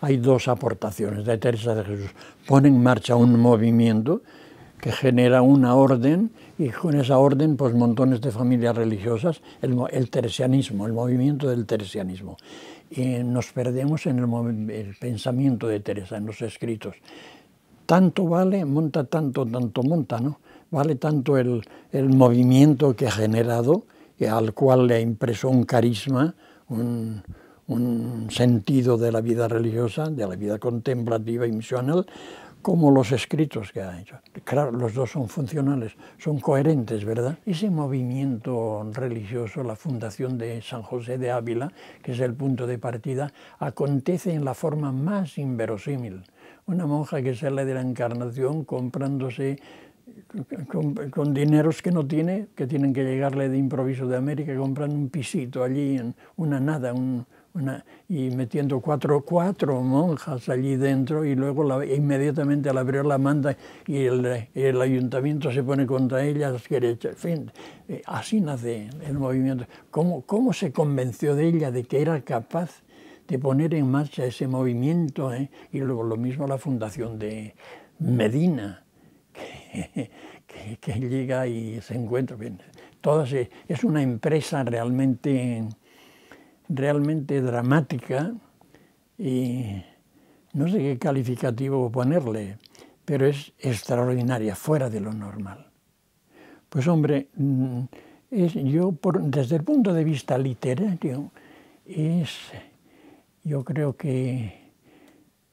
Hay dos aportaciones de Teresa de Jesús. Pone en marcha un movimiento que genera una orden y con esa orden pues montones de familias religiosas, el, teresianismo, el movimiento del teresianismo. Y nos perdemos en el, pensamiento de Teresa, en los escritos. Tanto vale, monta tanto, tanto monta, ¿no? Vale tanto el, el movimiento que ha generado, al cual le ha impreso un carisma, un, un sentido de la vida religiosa, de la vida contemplativa y misional, como los escritos que ha hecho. Claro, los dos son funcionales, son coherentes, ¿verdad? Ese movimiento religioso, la fundación de San José de Ávila, que es el punto de partida, acontece en la forma más inverosímil. Una monja que sale de la encarnación comprándose con, dineros que no tiene, que tienen que llegarle de improviso de América, compran un pisito allí, una nada, un, y metiendo cuatro, monjas allí dentro y luego la, inmediatamente al abrir la manda y el, ayuntamiento se pone contra ella, fin, eh, así nace el movimiento. ¿Cómo, ¿Cómo se convenció de ella de que era capaz de poner en marcha ese movimiento? Eh? Y luego lo mismo la fundación de Medina, que, llega y se encuentra. Bien, todas, eh, es una empresa realmente realmente dramática y no sé qué calificativo ponerle, pero es extraordinaria, fuera de lo normal. Pues hombre, mm, yo desde el punto de vista literario es, yo creo que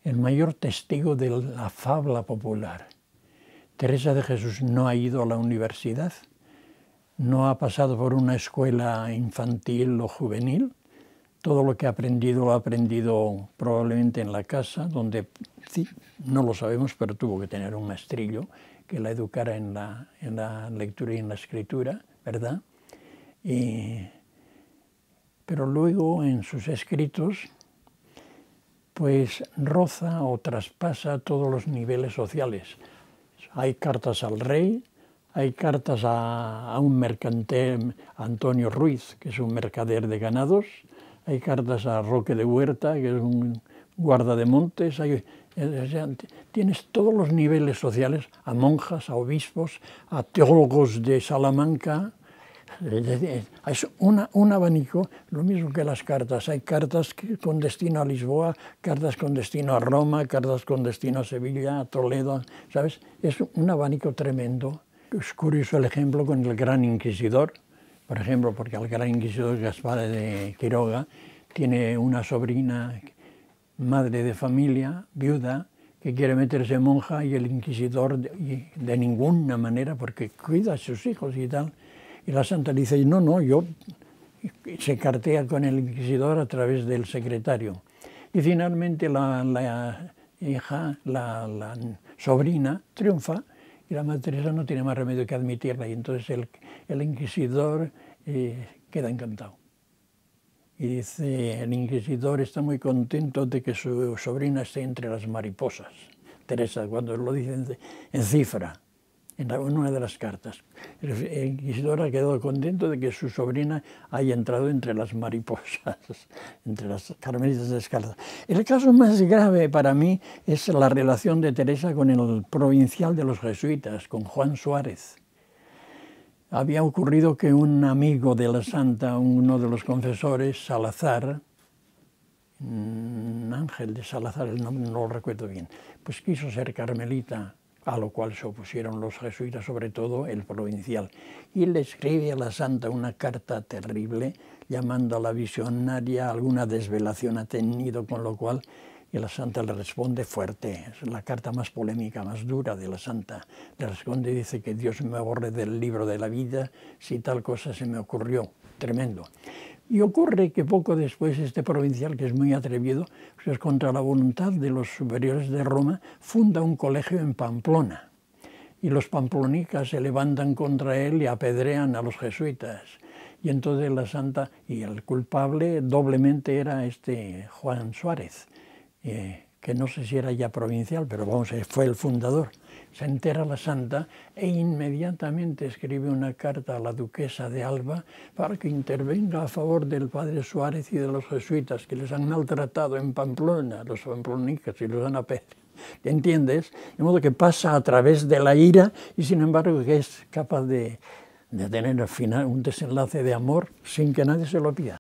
el mayor testigo de la fabla popular. Teresa de Jesús no ha ido a la universidad, no ha pasado por una escuela infantil o juvenil, todo lo que ha aprendido lo ha aprendido probablemente en la casa, donde no lo sabemos, pero tuvo que tener un maestrillo que la educara en la, en la lectura y en la escritura, ¿verdad? pero luego en sus escritos pues roza o traspasa todos los niveles sociales. Hay cartas al rey, hay cartas a, un mercante, Antonio Ruiz, que es un mercader de ganados, hay cartas a Roque de Huerta, que es un guarda de montes, hay, eh, tienes todos los niveles sociales, a monjas, a obispos, a teólogos de Salamanca, eh, es una, un abanico, lo mismo que las cartas. Hay cartas con destino a Lisboa, cartas con destino a Roma, cartas con destino a Sevilla, a Toledo, ¿sabes? Es un abanico tremendo. Es curioso el ejemplo con el gran inquisidor, por ejemplo, porque el gran inquisidor Gaspar de Quiroga tiene una sobrina, madre de familia, viuda, que quiere meterse monja y el inquisidor de, ninguna manera, porque cuida a sus hijos y tal. Y la santa dice, no, no, yo se cartea con el inquisidor a través del secretario. Y finalmente la, hija, la, la sobrina, triunfa y la Madre Teresa no tiene más remedio que admitirla, y entonces el, inquisidor eh, queda encantado. Y dice, el inquisidor está muy contento de que su sobrina esté entre las mariposas. Teresa, cuando lo dice en cifra, en una de las cartas. El inquisidor ha quedado contento de que su sobrina haya entrado entre las mariposas, entre las carmelitas descalzas. El caso más grave para mí es la relación de Teresa con el provincial de los jesuitas, con Juan Suárez. Había ocurrido que un amigo de la santa, uno de los confesores, Salazar, un Ángel de Salazar, no lo recuerdo bien, pues quiso ser carmelita a lo cual se opusieron los jesuitas, sobre todo el provincial. Y le escribe a la santa una carta terrible, llamando a la visionaria, alguna desvelación ha tenido, con lo cual y la santa le responde fuerte, es la carta más polémica, más dura de la santa. Le responde y dice que Dios me borre del libro de la vida si tal cosa se me ocurrió. Tremendo. Y ocurre que poco después este provincial, que es muy atrevido, pues contra la voluntad de los superiores de Roma, funda un colegio en Pamplona. Y los pamplonicas se levantan contra él y apedrean a los jesuitas. Y entonces la santa y el culpable doblemente era este Juan Suárez. Eh, que no sé si era ya provincial, pero vamos, eh, fue el fundador, se entera la santa e inmediatamente escribe una carta a la duquesa de Alba para que intervenga a favor del padre Suárez y de los jesuitas que les han maltratado en Pamplona, los pamplonicas y los anapetes. entiendes? De modo que pasa a través de la ira y sin embargo que es capaz de, de tener al final un desenlace de amor sin que nadie se lo pida.